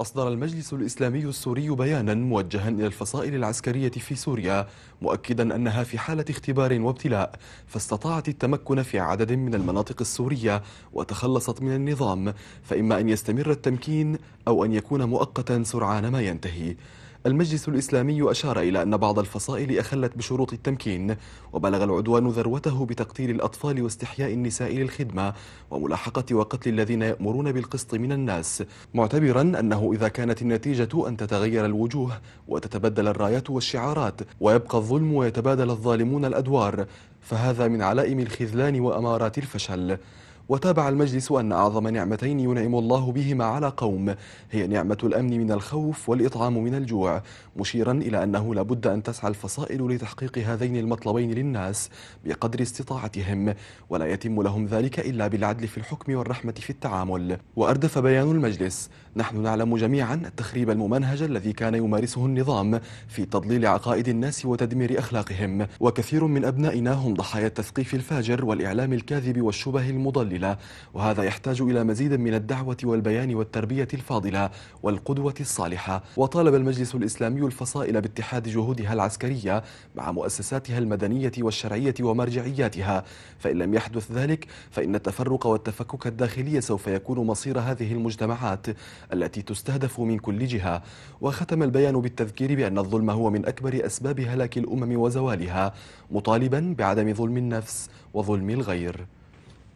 أصدر المجلس الإسلامي السوري بيانا موجها إلى الفصائل العسكرية في سوريا مؤكدا أنها في حالة اختبار وابتلاء فاستطاعت التمكن في عدد من المناطق السورية وتخلصت من النظام فإما أن يستمر التمكين أو أن يكون مؤقتا سرعان ما ينتهي المجلس الإسلامي أشار إلى أن بعض الفصائل أخلت بشروط التمكين وبلغ العدوان ذروته بتقتيل الأطفال واستحياء النساء للخدمة وملاحقة وقتل الذين يأمرون بالقسط من الناس معتبرا أنه إذا كانت النتيجة أن تتغير الوجوه وتتبدل الرايات والشعارات ويبقى الظلم ويتبادل الظالمون الأدوار فهذا من علائم الخذلان وأمارات الفشل وتابع المجلس أن أعظم نعمتين ينعم الله بهما على قوم هي نعمة الأمن من الخوف والإطعام من الجوع مشيرا إلى أنه لابد أن تسعى الفصائل لتحقيق هذين المطلبين للناس بقدر استطاعتهم ولا يتم لهم ذلك إلا بالعدل في الحكم والرحمة في التعامل وأردف بيان المجلس نحن نعلم جميعا التخريب الممنهج الذي كان يمارسه النظام في تضليل عقائد الناس وتدمير أخلاقهم وكثير من أبنائنا هم ضحايا التثقيف الفاجر والإعلام الكاذب والشبه المضلل الكاملة وهذا يحتاج إلى مزيد من الدعوة والبيان والتربية الفاضلة والقدوة الصالحة وطالب المجلس الإسلامي الفصائل باتحاد جهودها العسكرية مع مؤسساتها المدنية والشرعية ومرجعياتها فإن لم يحدث ذلك فإن التفرق والتفكك الداخلي سوف يكون مصير هذه المجتمعات التي تستهدف من كل جهة وختم البيان بالتذكير بأن الظلم هو من أكبر أسباب هلاك الأمم وزوالها مطالبا بعدم ظلم النفس وظلم الغير